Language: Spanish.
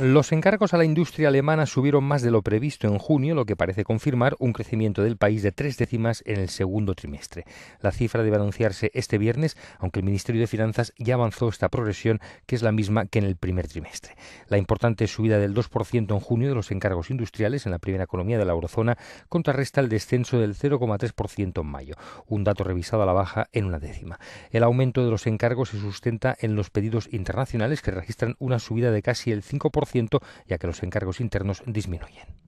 Los encargos a la industria alemana subieron más de lo previsto en junio, lo que parece confirmar un crecimiento del país de tres décimas en el segundo trimestre. La cifra debe anunciarse este viernes, aunque el Ministerio de Finanzas ya avanzó esta progresión, que es la misma que en el primer trimestre. La importante subida del 2% en junio de los encargos industriales en la primera economía de la eurozona contrarresta el descenso del 0,3% en mayo, un dato revisado a la baja en una décima. El aumento de los encargos se sustenta en los pedidos internacionales, que registran una subida de casi el 5% ya que los encargos internos disminuyen.